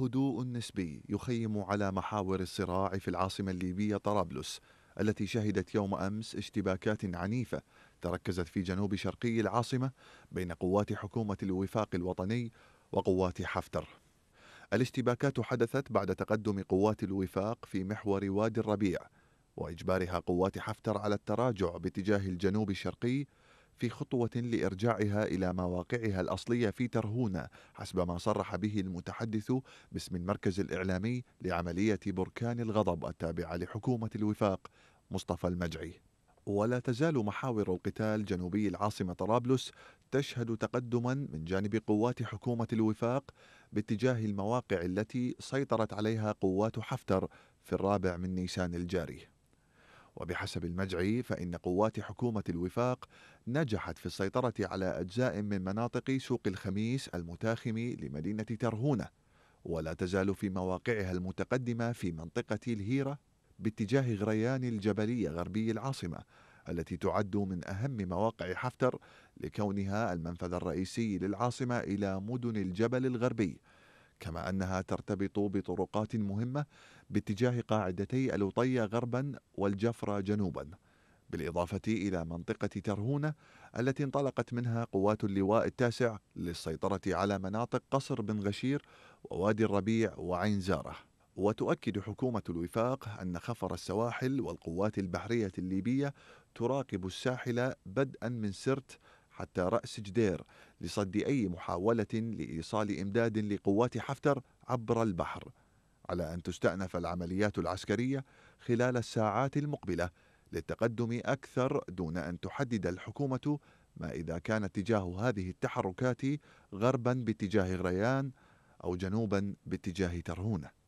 هدوء نسبي يخيم على محاور الصراع في العاصمة الليبية طرابلس التي شهدت يوم أمس اشتباكات عنيفة تركزت في جنوب شرقي العاصمة بين قوات حكومة الوفاق الوطني وقوات حفتر الاشتباكات حدثت بعد تقدم قوات الوفاق في محور وادي الربيع وإجبارها قوات حفتر على التراجع باتجاه الجنوب الشرقي في خطوة لإرجاعها إلى مواقعها الأصلية في ترهونة حسب ما صرح به المتحدث باسم المركز الإعلامي لعملية بركان الغضب التابعة لحكومة الوفاق مصطفى المجعي ولا تزال محاور القتال جنوبي العاصمة طرابلس تشهد تقدما من جانب قوات حكومة الوفاق باتجاه المواقع التي سيطرت عليها قوات حفتر في الرابع من نيسان الجاري وبحسب المجعي فإن قوات حكومة الوفاق نجحت في السيطرة على أجزاء من مناطق سوق الخميس المتاخم لمدينة ترهونة ولا تزال في مواقعها المتقدمة في منطقة الهيرة باتجاه غريان الجبلية غربي العاصمة التي تعد من أهم مواقع حفتر لكونها المنفذ الرئيسي للعاصمة إلى مدن الجبل الغربي كما أنها ترتبط بطرقات مهمة باتجاه قاعدتي الوطية غربا والجفرة جنوبا بالإضافة إلى منطقة ترهونة التي انطلقت منها قوات اللواء التاسع للسيطرة على مناطق قصر بن غشير ووادي الربيع وعين زاره وتؤكد حكومة الوفاق أن خفر السواحل والقوات البحرية الليبية تراقب الساحل بدءا من سرت حتى رأس جدير لصد أي محاولة لإيصال إمداد لقوات حفتر عبر البحر على أن تستأنف العمليات العسكرية خلال الساعات المقبلة للتقدم أكثر دون أن تحدد الحكومة ما إذا كان اتجاه هذه التحركات غربا باتجاه غريان أو جنوبا باتجاه ترهونه